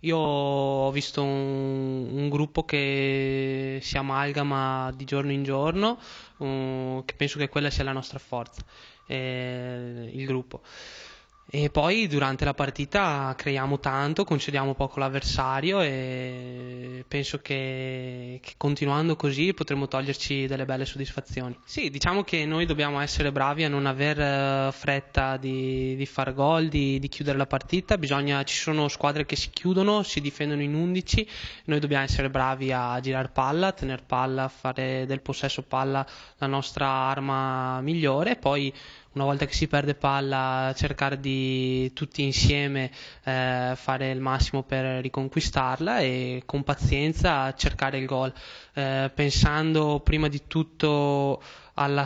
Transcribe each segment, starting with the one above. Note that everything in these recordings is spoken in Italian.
Io ho visto un, un, gruppo che si amalgama di giorno in giorno, uh, che penso che quella sia la nostra forza, eh, il gruppo. E poi durante la partita creiamo tanto, concediamo poco l'avversario e penso che, che, continuando così potremo toglierci delle belle soddisfazioni. Sì, diciamo che noi dobbiamo essere bravi a non aver eh, fretta di, di far gol, di, di, chiudere la partita. Bisogna, ci sono squadre che si chiudono, si difendono in 11, noi dobbiamo essere bravi a girare palla, a tenere palla, a fare del possesso palla la nostra arma migliore. Poi una volta che si perde palla cercare di tutti insieme eh, fare il massimo per riconquistarla e con pazienza cercare il gol, eh, pensando prima di tutto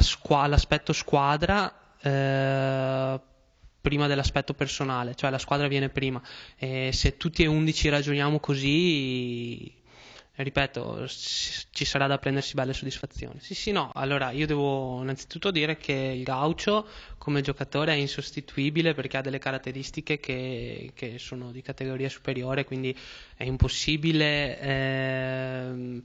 squa- all'aspetto squadra. Eh, prima dell'aspetto personale, cioè la squadra viene prima e se tutti e 11 ragioniamo così ripeto, ci sarà da prendersi belle soddisfazioni. Sì, sì, no. Allora, io devo innanzitutto dire che il Gaucho come giocatore è insostituibile perché ha delle caratteristiche che, che sono di categoria superiore, quindi è impossibile eh,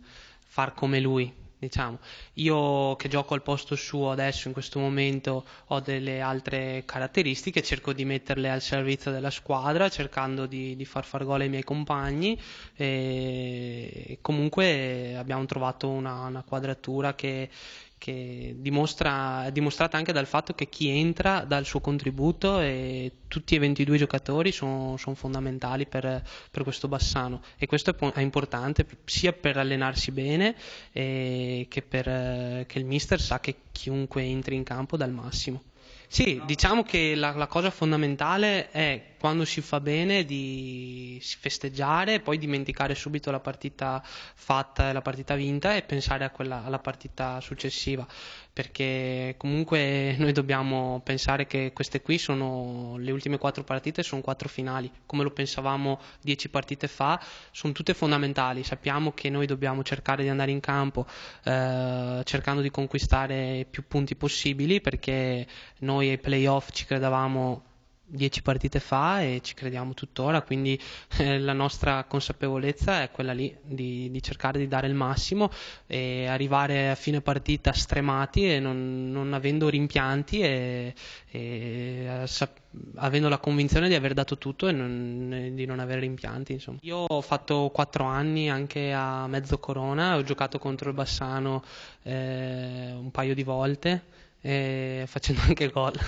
far come lui diciamo. Io che gioco al posto suo adesso in questo momento ho delle altre caratteristiche, cerco di metterle al servizio della squadra, cercando di, di far far gol ai miei compagni e comunque abbiamo trovato una, una quadratura che che dimostra, è dimostrata anche dal fatto che chi entra dà il suo contributo e tutti e 22 giocatori sono, sono fondamentali per, per, questo Bassano e questo è, è, importante sia per allenarsi bene che, per, che il mister sa che chiunque entri in campo dà il massimo. Sì, diciamo che la, la cosa fondamentale è quando si fa bene di festeggiare, e poi dimenticare subito la partita fatta, e la partita vinta e pensare quella, alla partita successiva, perché comunque noi dobbiamo pensare che queste qui sono le ultime quattro partite, sono quattro finali, come lo pensavamo dieci partite fa, sono tutte fondamentali, sappiamo che noi dobbiamo cercare di andare in campo eh, cercando di conquistare più punti possibili perché noi ai playoff ci credevamo dieci partite fa e ci crediamo tuttora, quindi eh, la nostra consapevolezza è quella lì di, di, cercare di dare il massimo e arrivare a fine partita stremati e non, non avendo rimpianti e, e eh, sap- avendo la convinzione di aver dato tutto e, non, e eh, di non avere rimpianti. Insomma. Io ho fatto quattro anni anche a mezzo corona, ho giocato contro il Bassano eh, un paio di volte eh, facendo anche gol.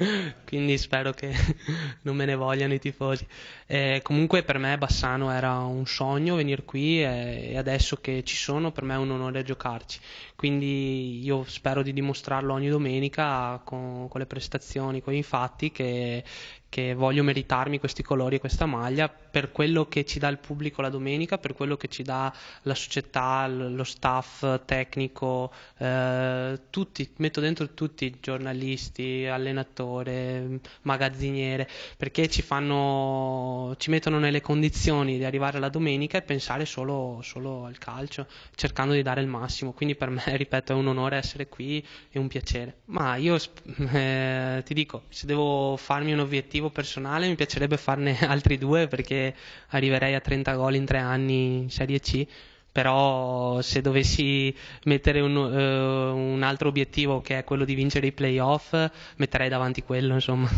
quindi spero che non me ne vogliano i tifosi. Eh, comunque per me Bassano era un sogno venire qui e, adesso che ci sono per me è un onore giocarci, quindi io spero di dimostrarlo ogni domenica con, con le prestazioni, con i fatti che, che voglio meritarmi questi colori e questa maglia per quello che ci dà il pubblico la domenica, per quello che ci dà la società, lo staff tecnico, eh, tutti, metto dentro tutti, giornalisti, allenatore, magazziniere, perché ci, fanno, ci mettono nelle condizioni di arrivare alla domenica e pensare solo, solo al calcio, cercando di dare il massimo. Quindi per me, ripeto, è un onore essere qui e un piacere. Ma io eh, ti dico, se devo farmi un obiettivo, obiettivo personale, mi piacerebbe farne altri due perché arriverei a 30 gol in tre anni in Serie C, però se dovessi mettere un, uh, un altro obiettivo che è quello di vincere i playoff, metterei davanti quello, insomma.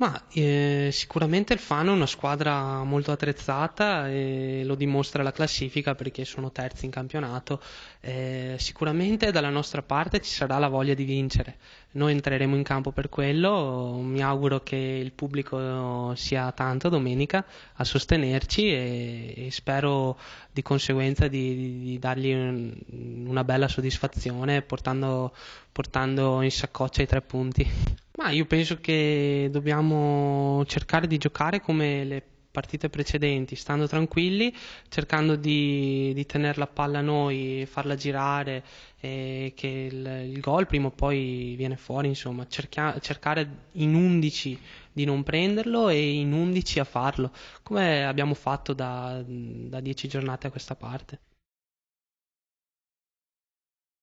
Ma eh, sicuramente il Fano è una squadra molto attrezzata e lo dimostra la classifica perché sono terzi in campionato. Eh, sicuramente dalla nostra parte ci sarà la voglia di vincere. Noi entreremo in campo per quello, mi auguro che il pubblico sia tanto domenica a sostenerci e, e spero di conseguenza di, di dargli un, una bella soddisfazione portando, portando in saccoccia i tre punti. Ma io penso che dobbiamo cercare di giocare come le partite precedenti, stando tranquilli, cercando di, di tenere la palla a noi, farla girare, eh, che il, il, gol prima o poi viene fuori, insomma, cerca, cercare in 11 di non prenderlo e in 11 a farlo, come abbiamo fatto da, da 10 giornate a questa parte.